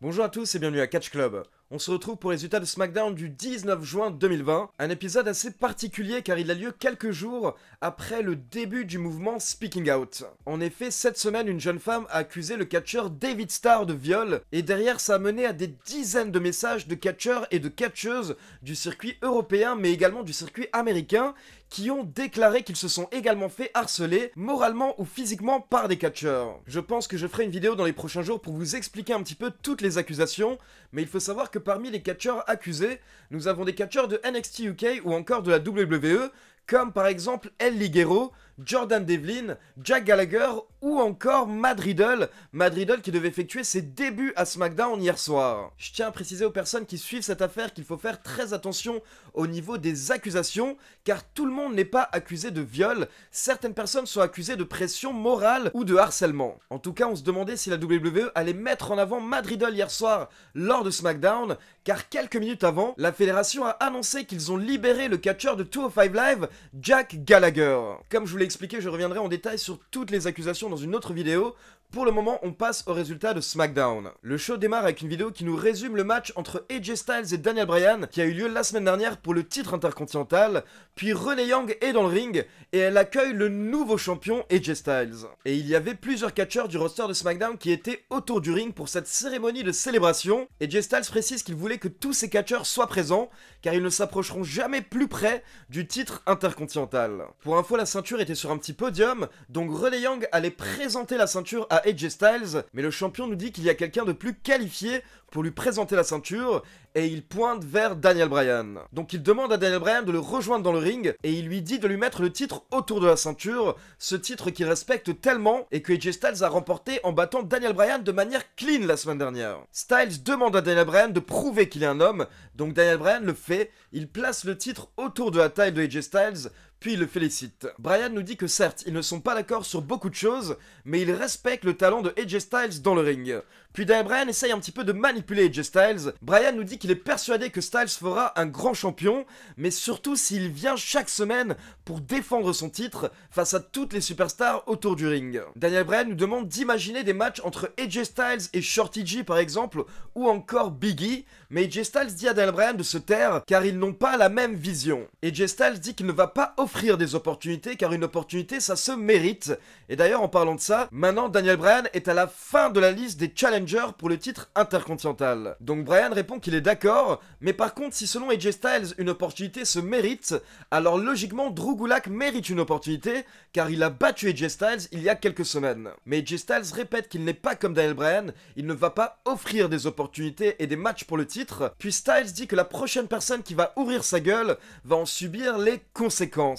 Bonjour à tous et bienvenue à Catch Club. On se retrouve pour les résultats de SmackDown du 19 juin 2020. Un épisode assez particulier car il a lieu quelques jours après le début du mouvement Speaking Out. En effet, cette semaine, une jeune femme a accusé le catcheur David Starr de viol et derrière ça a mené à des dizaines de messages de catcheurs et de catcheuses du circuit européen mais également du circuit américain qui ont déclaré qu'ils se sont également fait harceler moralement ou physiquement par des catcheurs. Je pense que je ferai une vidéo dans les prochains jours pour vous expliquer un petit peu toutes les accusations, mais il faut savoir que parmi les catcheurs accusés, nous avons des catcheurs de NXT UK ou encore de la WWE, comme par exemple El Ligero, Jordan Devlin, Jack Gallagher ou encore Madridol, Madridol qui devait effectuer ses débuts à SmackDown hier soir. Je tiens à préciser aux personnes qui suivent cette affaire qu'il faut faire très attention au niveau des accusations, car tout le monde n'est pas accusé de viol. Certaines personnes sont accusées de pression morale ou de harcèlement. En tout cas, on se demandait si la WWE allait mettre en avant Madridol hier soir lors de SmackDown, car quelques minutes avant, la fédération a annoncé qu'ils ont libéré le catcheur de 205 Live, Jack Gallagher. Comme je vous je reviendrai en détail sur toutes les accusations dans une autre vidéo. Pour le moment, on passe au résultat de SmackDown. Le show démarre avec une vidéo qui nous résume le match entre AJ Styles et Daniel Bryan qui a eu lieu la semaine dernière pour le titre intercontinental, puis René Young est dans le ring et elle accueille le nouveau champion AJ Styles. Et il y avait plusieurs catcheurs du roster de SmackDown qui étaient autour du ring pour cette cérémonie de célébration. AJ Styles précise qu'il voulait que tous ces catcheurs soient présents car ils ne s'approcheront jamais plus près du titre intercontinental. Pour info, la ceinture était sur un petit podium, donc Renee Young allait présenter la ceinture à AJ Styles, mais le champion nous dit qu'il y a quelqu'un de plus qualifié pour lui présenter la ceinture, et il pointe vers Daniel Bryan. Donc il demande à Daniel Bryan de le rejoindre dans le ring, et il lui dit de lui mettre le titre autour de la ceinture, ce titre qu'il respecte tellement, et que AJ Styles a remporté en battant Daniel Bryan de manière clean la semaine dernière. Styles demande à Daniel Bryan de prouver qu'il est un homme, donc Daniel Bryan le fait, il place le titre autour de la taille de AJ Styles, puis il le félicite. Brian nous dit que certes, ils ne sont pas d'accord sur beaucoup de choses, mais ils respectent le talent de AJ Styles dans le ring. Puis Daniel Brian essaye un petit peu de manipuler AJ Styles. Brian nous dit qu'il est persuadé que Styles fera un grand champion, mais surtout s'il vient chaque semaine pour défendre son titre face à toutes les superstars autour du ring. Daniel Bryan nous demande d'imaginer des matchs entre AJ Styles et Shorty G par exemple, ou encore Biggie, mais AJ Styles dit à Daniel Bryan de se taire car ils n'ont pas la même vision. AJ Styles dit qu'il ne va pas offrir offrir des opportunités, car une opportunité, ça se mérite. Et d'ailleurs, en parlant de ça, maintenant Daniel Bryan est à la fin de la liste des challengers pour le titre intercontinental. Donc Bryan répond qu'il est d'accord, mais par contre, si selon AJ Styles, une opportunité se mérite, alors logiquement, Drew Gulak mérite une opportunité, car il a battu AJ Styles il y a quelques semaines. Mais AJ Styles répète qu'il n'est pas comme Daniel Bryan, il ne va pas offrir des opportunités et des matchs pour le titre, puis Styles dit que la prochaine personne qui va ouvrir sa gueule va en subir les conséquences.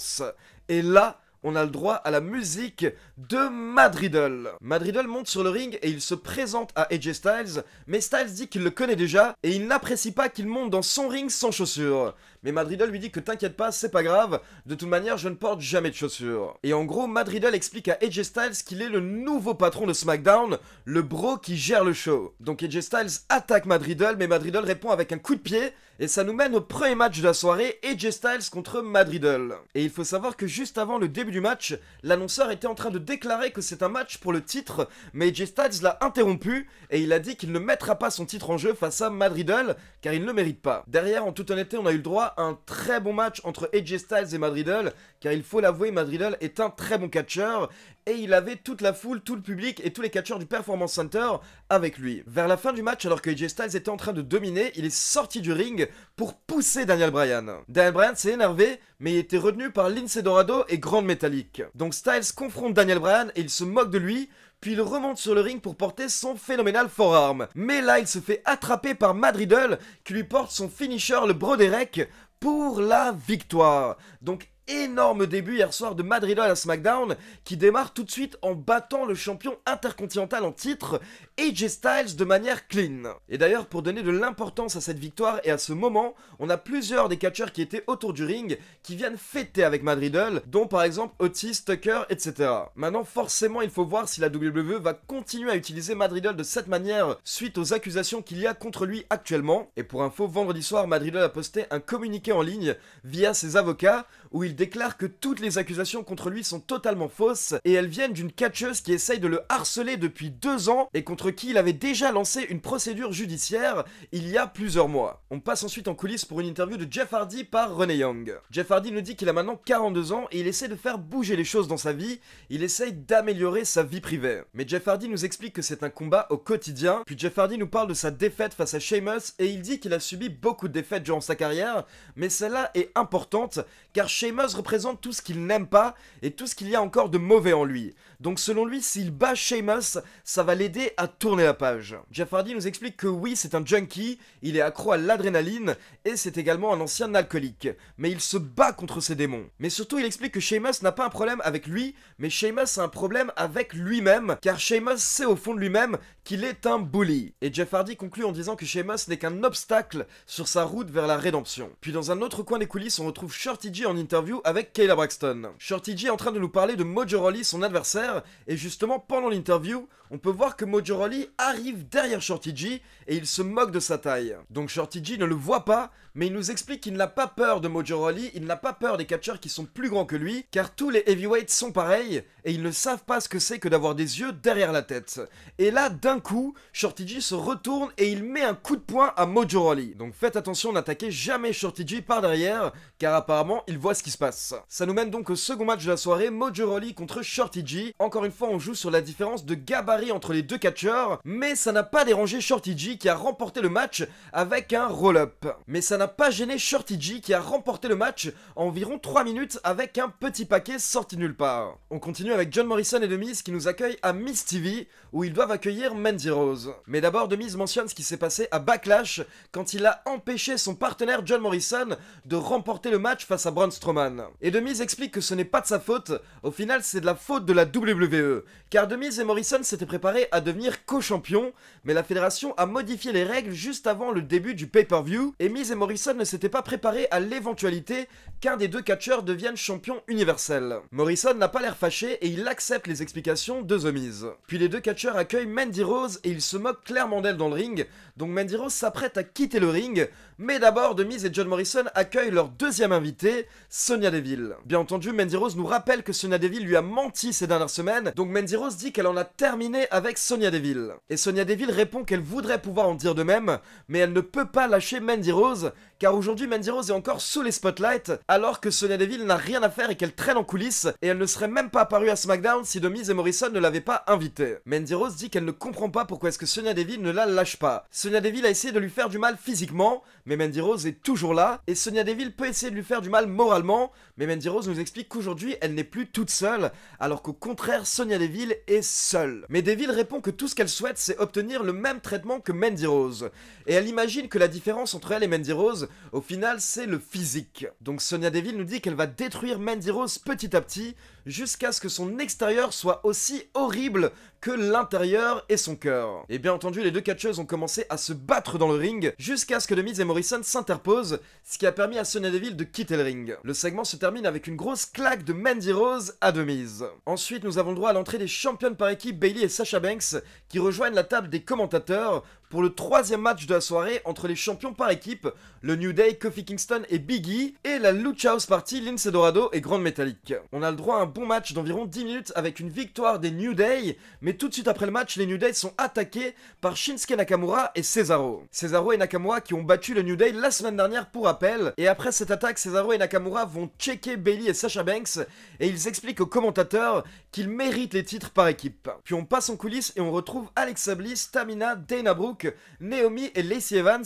Et là on a le droit à la musique de Madriddle. Madriddle monte sur le ring et il se présente à AJ Styles, mais Styles dit qu'il le connaît déjà et il n'apprécie pas qu'il monte dans son ring sans chaussures. Mais Madriddle lui dit que t'inquiète pas, c'est pas grave, de toute manière je ne porte jamais de chaussures. Et en gros, Madriddle explique à AJ Styles qu'il est le nouveau patron de SmackDown, le bro qui gère le show. Donc AJ Styles attaque Madriddle, mais Madridle répond avec un coup de pied et ça nous mène au premier match de la soirée, AJ Styles contre Madriddle. Et il faut savoir que juste avant le début du match, l'annonceur était en train de déclarer que c'est un match pour le titre, mais AJ Styles l'a interrompu et il a dit qu'il ne mettra pas son titre en jeu face à Madridal, car il ne le mérite pas. Derrière, en toute honnêteté, on a eu le droit à un très bon match entre AJ Styles et Madridal, car il faut l'avouer, Madridle est un très bon catcheur, et il avait toute la foule, tout le public et tous les catcheurs du Performance Center avec lui. Vers la fin du match, alors que AJ Styles était en train de dominer, il est sorti du ring pour pousser Daniel Bryan. Daniel Bryan s'est énervé, mais il était retenu par Lince Dorado et Grande Metallic. Donc Styles confronte Daniel Bryan et il se moque de lui, puis il remonte sur le ring pour porter son phénoménal forearm. Mais là, il se fait attraper par Madridle qui lui porte son finisher, le Broderick, pour la victoire. Donc énorme début hier soir de Madrid à SmackDown qui démarre tout de suite en battant le champion intercontinental en titre AJ Styles de manière clean. Et d'ailleurs pour donner de l'importance à cette victoire et à ce moment, on a plusieurs des catcheurs qui étaient autour du ring qui viennent fêter avec Madrid, dont par exemple Otis, Tucker, etc. Maintenant forcément il faut voir si la WWE va continuer à utiliser Madrid de cette manière suite aux accusations qu'il y a contre lui actuellement. Et pour info, vendredi soir Madrid a posté un communiqué en ligne via ses avocats où il déclare que toutes les accusations contre lui sont totalement fausses et elles viennent d'une catcheuse qui essaye de le harceler depuis deux ans et contre qui il avait déjà lancé une procédure judiciaire il y a plusieurs mois. On passe ensuite en coulisses pour une interview de Jeff Hardy par René Young. Jeff Hardy nous dit qu'il a maintenant 42 ans et il essaie de faire bouger les choses dans sa vie, il essaye d'améliorer sa vie privée. Mais Jeff Hardy nous explique que c'est un combat au quotidien, puis Jeff Hardy nous parle de sa défaite face à Sheamus et il dit qu'il a subi beaucoup de défaites durant sa carrière, mais celle-là est importante car Seamus représente tout ce qu'il n'aime pas et tout ce qu'il y a encore de mauvais en lui. Donc selon lui, s'il bat Sheamus, ça va l'aider à tourner la page. Jeff Hardy nous explique que oui, c'est un junkie, il est accro à l'adrénaline et c'est également un ancien alcoolique. Mais il se bat contre ses démons. Mais surtout, il explique que Sheamus n'a pas un problème avec lui, mais Sheamus a un problème avec lui-même, car Sheamus sait au fond de lui-même qu'il est un bully. Et Jeff Hardy conclut en disant que Sheamus n'est qu'un obstacle sur sa route vers la rédemption. Puis dans un autre coin des coulisses, on retrouve Shorty G en interview avec Kayla Braxton. Shorty G est en train de nous parler de Mojo Rawley, son adversaire, et justement, pendant l'interview, on peut voir que Mojo arrive derrière Shorty G et il se moque de sa taille. Donc Shorty G ne le voit pas, mais il nous explique qu'il n'a pas peur de Mojo Rawley, il n'a pas peur des catcheurs qui sont plus grands que lui, car tous les heavyweights sont pareils, et ils ne savent pas ce que c'est que d'avoir des yeux derrière la tête. Et là, d'un coup, Shorty G se retourne et il met un coup de poing à Mojo Rawley. Donc faites attention, n'attaquez jamais Shorty G par derrière, car apparemment, il voit ce qui se passe. Ça nous mène donc au second match de la soirée, Mojo Rawley contre Shorty G. Encore une fois, on joue sur la différence de gabarit entre les deux catcheurs, mais ça n'a pas dérangé Shorty G qui a remporté le match avec un roll-up. Mais ça n'a pas gêné Shorty G qui a remporté le match en environ 3 minutes avec un petit paquet sorti nulle part. On continue avec John Morrison et Demise qui nous accueillent à Miss TV où ils doivent accueillir Mandy Rose. Mais d'abord Demise mentionne ce qui s'est passé à Backlash quand il a empêché son partenaire John Morrison de remporter le match face à Braun Strowman. Et Demise explique que ce n'est pas de sa faute, au final c'est de la faute de la WWE, car Demise et Morrison s'étaient préparés à devenir co-champions, mais la fédération a modifié les règles juste avant le début du pay-per-view et Miz et Morrison ne s'était pas préparé à l'éventualité qu'un des deux catcheurs devienne champion universel. Morrison n'a pas l'air fâché et il accepte les explications de The Miz. Puis les deux catcheurs accueillent Mandy Rose et ils se moquent clairement d'elle dans le ring, donc Mandy Rose s'apprête à quitter le ring, mais d'abord Demise et John Morrison accueillent leur deuxième invité, Sonia Deville. Bien entendu, Mandy Rose nous rappelle que Sonia Deville lui a menti ces dernières semaines, donc Mandy Rose dit qu'elle en a terminé avec Sonia Deville. Et Sonia Deville répond qu'elle voudrait pouvoir en dire de même, mais elle ne peut pas lâcher Mandy Rose, car aujourd'hui Mandy Rose est encore sous les spotlights, alors que Sonia Deville n'a rien à faire et qu'elle traîne en coulisses, et elle ne serait même pas apparue à SmackDown si Demise et Morrison ne l'avaient pas invitée. Mandy Rose dit qu'elle ne comprend pas pourquoi est-ce que Sonia Deville ne la lâche pas. Sonia Deville a essayé de lui faire du mal physiquement, mais Mandy Rose est toujours là, et Sonia Deville peut essayer de lui faire du mal moralement, mais Mandy Rose nous explique qu'aujourd'hui elle n'est plus toute seule, alors qu'au contraire Sonia Deville est seule. Mais Deville répond que tout ce qu'elle souhaite c'est obtenir le même traitement que Mandy Rose, et elle imagine que la différence entre elle et Mandy Rose, au final c'est le physique. Donc Sonia Deville nous dit qu'elle va détruire Mandy Rose petit à petit, jusqu'à ce que son extérieur soit aussi horrible que l'intérieur et son cœur. Et bien entendu, les deux catcheuses ont commencé à se battre dans le ring jusqu'à ce que The Miz et Morrison s'interposent, ce qui a permis à Sonny Deville de quitter le ring. Le segment se termine avec une grosse claque de Mandy Rose à The Miz. Ensuite, nous avons le droit à l'entrée des championnes par équipe Bailey et Sasha Banks qui rejoignent la table des commentateurs pour le troisième match de la soirée entre les champions par équipe, le New Day, Kofi Kingston et Biggie, et la Lucha House Party, Lince Dorado et Grande Metallic. On a le droit à un bon match d'environ 10 minutes avec une victoire des New Day, mais tout de suite après le match, les New Day sont attaqués par Shinsuke Nakamura et Cesaro. Cesaro et Nakamura qui ont battu le New Day la semaine dernière pour appel, et après cette attaque, Cesaro et Nakamura vont checker Bailey et Sasha Banks, et ils expliquent aux commentateurs qu'ils méritent les titres par équipe. Puis on passe en coulisses et on retrouve Alex Bliss, Tamina, Dana Brooke, donc Naomi et Lacey Evans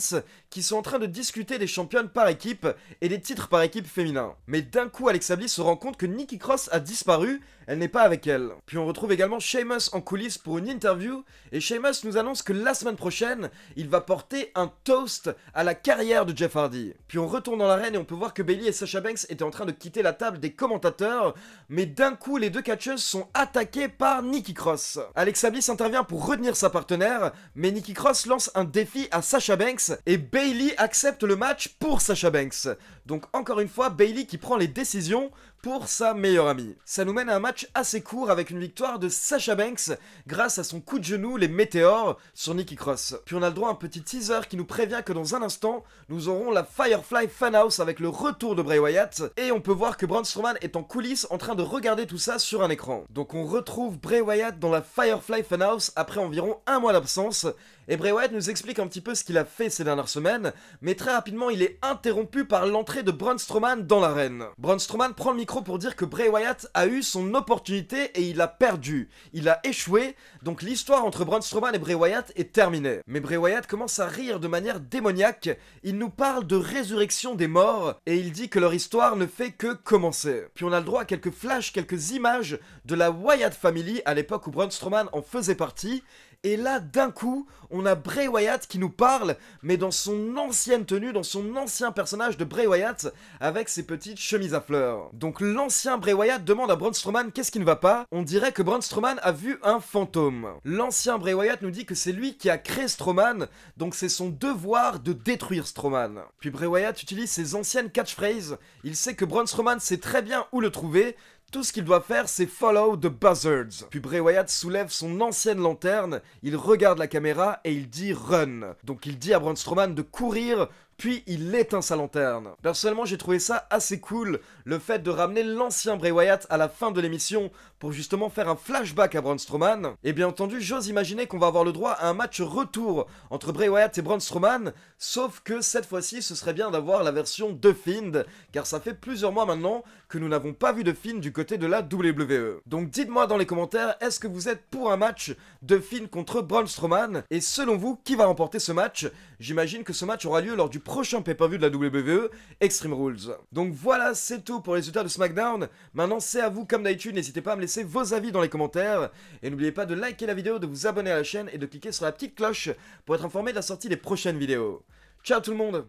qui sont en train de discuter des championnes par équipe et des titres par équipe féminin. Mais d'un coup, Alexa Bliss se rend compte que Nikki Cross a disparu, elle n'est pas avec elle. Puis on retrouve également Sheamus en coulisses pour une interview, et Sheamus nous annonce que la semaine prochaine, il va porter un toast à la carrière de Jeff Hardy. Puis on retourne dans l'arène et on peut voir que Bailey et Sasha Banks étaient en train de quitter la table des commentateurs, mais d'un coup, les deux catcheuses sont attaquées par Nikki Cross. Alexa Bliss intervient pour retenir sa partenaire, mais Nikki Cross lance un défi à Sasha Banks et Bailey Bailey accepte le match pour Sasha Banks. Donc encore une fois, Bailey qui prend les décisions pour sa meilleure amie. Ça nous mène à un match assez court avec une victoire de Sasha Banks grâce à son coup de genou, les météores, sur Nikki Cross. Puis on a le droit à un petit teaser qui nous prévient que dans un instant, nous aurons la Firefly Funhouse avec le retour de Bray Wyatt et on peut voir que Braun Strowman est en coulisses en train de regarder tout ça sur un écran. Donc on retrouve Bray Wyatt dans la Firefly Funhouse après environ un mois d'absence et Bray Wyatt nous explique un petit peu ce qu'il a fait ces dernières semaines, mais très rapidement il est interrompu par l'entrée de Braun Strowman dans l'arène. Braun Strowman prend le micro pour dire que Bray Wyatt a eu son opportunité et il a perdu. Il a échoué, donc l'histoire entre Braun Strowman et Bray Wyatt est terminée. Mais Bray Wyatt commence à rire de manière démoniaque, il nous parle de résurrection des morts et il dit que leur histoire ne fait que commencer. Puis on a le droit à quelques flashs, quelques images de la Wyatt Family à l'époque où Braun Strowman en faisait partie et là, d'un coup, on a Bray Wyatt qui nous parle, mais dans son ancienne tenue, dans son ancien personnage de Bray Wyatt, avec ses petites chemises à fleurs. Donc l'ancien Bray Wyatt demande à Braun Strowman qu'est-ce qui ne va pas. On dirait que Braun Strowman a vu un fantôme. L'ancien Bray Wyatt nous dit que c'est lui qui a créé Strowman, donc c'est son devoir de détruire Strowman. Puis Bray Wyatt utilise ses anciennes catchphrases. Il sait que Braun Strowman sait très bien où le trouver, tout ce qu'il doit faire, c'est follow the buzzards. Puis Bray Wyatt soulève son ancienne lanterne, il regarde la caméra et il dit run. Donc il dit à Braun Strowman de courir puis il éteint sa lanterne. Personnellement, j'ai trouvé ça assez cool, le fait de ramener l'ancien Bray Wyatt à la fin de l'émission pour justement faire un flashback à Braun Strowman. Et bien entendu, j'ose imaginer qu'on va avoir le droit à un match retour entre Bray Wyatt et Braun Strowman, sauf que cette fois-ci, ce serait bien d'avoir la version de Find, car ça fait plusieurs mois maintenant que nous n'avons pas vu de Finn du côté de la WWE. Donc dites-moi dans les commentaires, est-ce que vous êtes pour un match de Finn contre Braun Strowman Et selon vous, qui va remporter ce match J'imagine que ce match aura lieu lors du prochain pay-per-view de la WWE, Extreme Rules. Donc voilà, c'est tout pour les résultats de SmackDown. Maintenant, c'est à vous comme d'habitude, n'hésitez pas à me laisser vos avis dans les commentaires. Et n'oubliez pas de liker la vidéo, de vous abonner à la chaîne et de cliquer sur la petite cloche pour être informé de la sortie des prochaines vidéos. Ciao tout le monde